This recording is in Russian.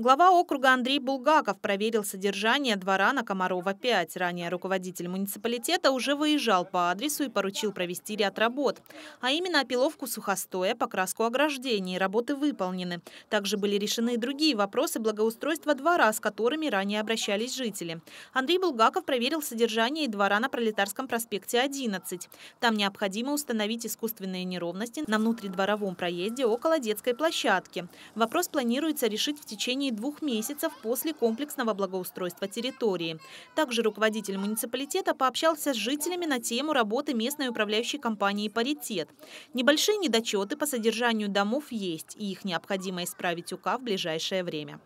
Глава округа Андрей Булгаков проверил содержание двора на Комарова-5. Ранее руководитель муниципалитета уже выезжал по адресу и поручил провести ряд работ. А именно опиловку сухостоя, покраску ограждений. Работы выполнены. Также были решены и другие вопросы благоустройства двора, с которыми ранее обращались жители. Андрей Булгаков проверил содержание и двора на Пролетарском проспекте 11. Там необходимо установить искусственные неровности на внутридворовом проезде около детской площадки. Вопрос планируется решить в течение течение двух месяцев после комплексного благоустройства территории. Также руководитель муниципалитета пообщался с жителями на тему работы местной управляющей компании «Паритет». Небольшие недочеты по содержанию домов есть, и их необходимо исправить УК в ближайшее время.